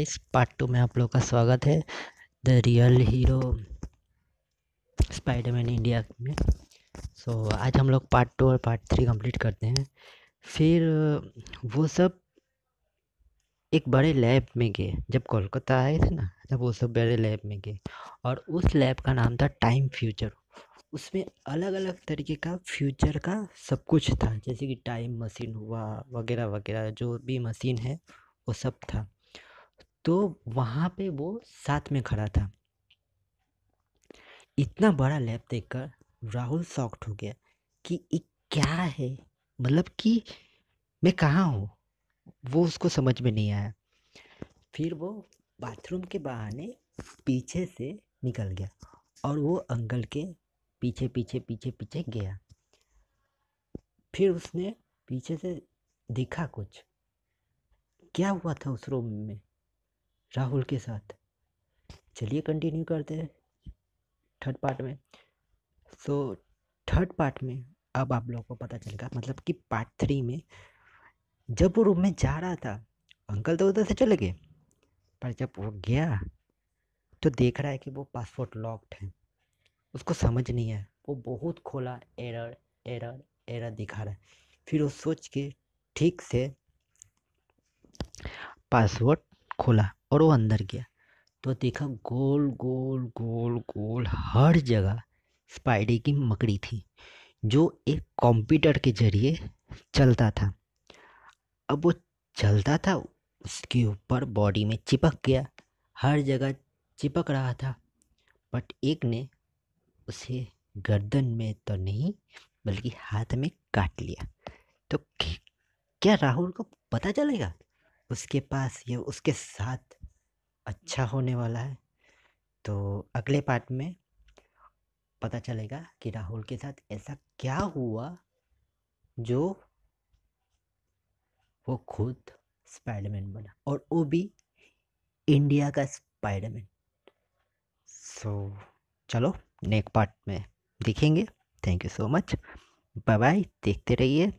इस part two में आप लोग का स्वागत है the real hero Spiderman India में सो so, आज हम लोग पार्ट टू और पार्ट थ्री कंप्लीट करते हैं फिर वो सब एक बड़े लैब में गए जब कोलकाता आए थे ना तब वो सब बड़े लैब में गए और उस लैब का नाम था टाइम फ्यूचर उसमें अलग अलग तरीके का फ्यूचर का सब कुछ था जैसे कि टाइम मशीन हुआ वगैरह वगैरह जो भी मशीन है वो सब था तो वहाँ पे वो साथ में खड़ा था इतना बड़ा लैब देखकर राहुल सॉक्ट हो गया कि ये क्या है मतलब कि मैं कहाँ हूँ वो उसको समझ में नहीं आया फिर वो बाथरूम के बहाने पीछे से निकल गया और वो अंकल के पीछे पीछे पीछे पीछे गया फिर उसने पीछे से देखा कुछ क्या हुआ था उस रूम में राहुल के साथ चलिए कंटिन्यू करते हैं थर्ड पार्ट में सो so, थर्ड पार्ट में अब आप लोगों को पता चलेगा मतलब कि पार्ट थ्री में जब वो रूम में जा रहा था अंकल तो उधर से चले गए पर जब वो गया तो देख रहा है कि वो पासपोर्ट लॉक्ड है उसको समझ नहीं है वो बहुत खोला एरर एरर एरर दिखा रहा है फिर वो सोच के ठीक से पासवर्ड खोला और वो अंदर गया तो देखा गोल गोल गोल गोल हर जगह स्पाइडी की मकड़ी थी जो एक कंप्यूटर के जरिए चलता था अब वो चलता था उसके ऊपर बॉडी में चिपक गया हर जगह चिपक रहा था बट एक ने उसे गर्दन में तो नहीं बल्कि हाथ में काट लिया तो क्या राहुल को पता चलेगा उसके पास या उसके साथ अच्छा होने वाला है तो अगले पार्ट में पता चलेगा कि राहुल के साथ ऐसा क्या हुआ जो वो खुद स्पाइडरमैन बना और वो भी इंडिया का स्पाइडरमैन सो so, चलो नेक्स्ट पार्ट में देखेंगे thank you so much bye bye देखते रहिए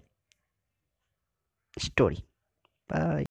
स्टोरी बाय